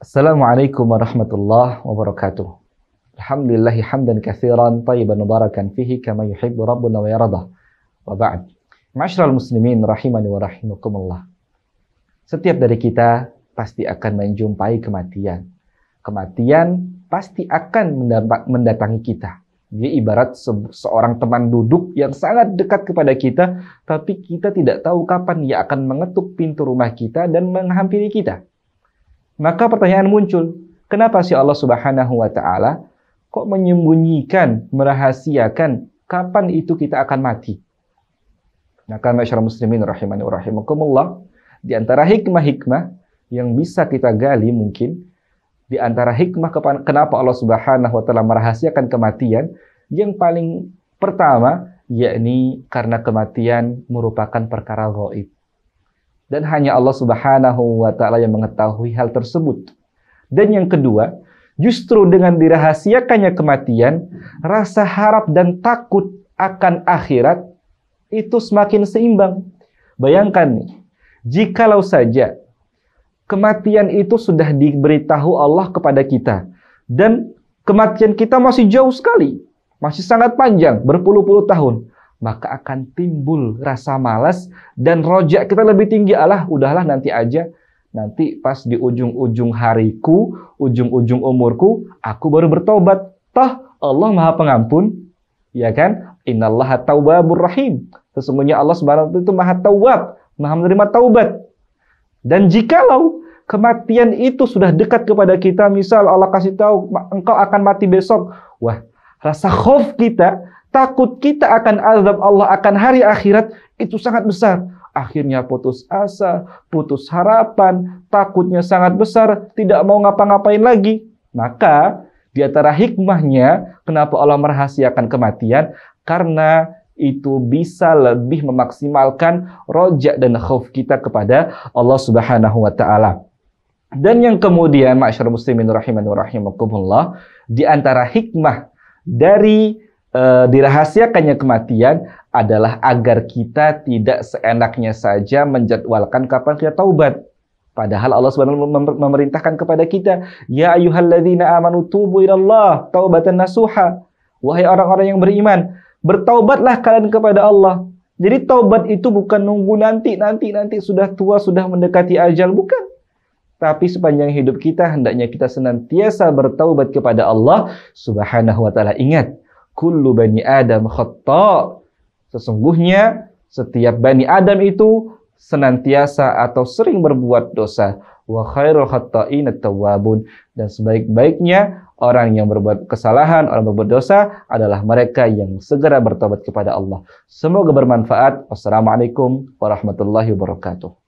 Assalamualaikum warahmatullahi wabarakatuh. Alhamdulillah hamdan katsiran tayyiban mubarakan fihi kama yuhibbu rabbuna wa yarda. Wa ba'd. Ma'asyiral muslimin rahimani wa rahimakumullah. Setiap dari kita pasti akan menjumpai kematian. Kematian pasti akan mendatangi kita. Dia ibarat se seorang teman duduk yang sangat dekat kepada kita, tapi kita tidak tahu kapan dia akan mengetuk pintu rumah kita dan menghampiri kita. Maka pertanyaan muncul, kenapa sih Allah Subhanahu wa taala kok menyembunyikan, merahasiakan kapan itu kita akan mati? Maka nah, masyarakat muslimin rahimani wa rahimakumullah, di antara hikmah-hikmah yang bisa kita gali mungkin di antara hikmah kenapa Allah Subhanahu wa taala merahasiakan kematian yang paling pertama yakni karena kematian merupakan perkara gaib dan hanya Allah Subhanahu wa taala yang mengetahui hal tersebut. Dan yang kedua, justru dengan dirahasiakannya kematian, rasa harap dan takut akan akhirat itu semakin seimbang. Bayangkan nih, jikalau saja kematian itu sudah diberitahu Allah kepada kita dan kematian kita masih jauh sekali, masih sangat panjang, berpuluh-puluh tahun maka akan timbul rasa malas dan rojak kita lebih tinggi Allah udahlah nanti aja nanti pas di ujung-ujung hariku ujung-ujung umurku aku baru bertobat toh Allah maha pengampun ya kan inallah tawwabur rahim sesungguhnya Allah subhanahu itu maha taubat maha menerima taubat dan jikalau kematian itu sudah dekat kepada kita misal Allah kasih tahu engkau akan mati besok wah rasa khauf kita Takut kita akan azab Allah akan hari akhirat itu sangat besar. Akhirnya putus asa, putus harapan, takutnya sangat besar, tidak mau ngapa-ngapain lagi. Maka di antara hikmahnya kenapa Allah merahasiakan kematian karena itu bisa lebih memaksimalkan rojak dan khauf kita kepada Allah Subhanahu wa taala. Dan yang kemudian masyarakat muslimin rahiman rahimakumullah di antara hikmah dari eh, dirahasiakannya kematian adalah agar kita tidak seenaknya saja menjadwalkan kapan kita taubat. Padahal Allah SWT memerintahkan kepada kita, "Ya ayuhalladzina amanu tubu ilallah taubatan nasuha." Wahai orang-orang yang beriman, bertaubatlah kalian kepada Allah. Jadi taubat itu bukan nunggu nanti, nanti, nanti sudah tua, sudah mendekati ajal, bukan. Tapi sepanjang hidup kita hendaknya kita senantiasa bertaubat kepada Allah Subhanahu wa taala. Ingat, kullu bani Adam khata. Sesungguhnya setiap bani Adam itu senantiasa atau sering berbuat dosa. Wa khairul khata'in tawabun dan sebaik-baiknya orang yang berbuat kesalahan, orang berbuat dosa adalah mereka yang segera bertobat kepada Allah. Semoga bermanfaat. Wassalamualaikum warahmatullahi wabarakatuh.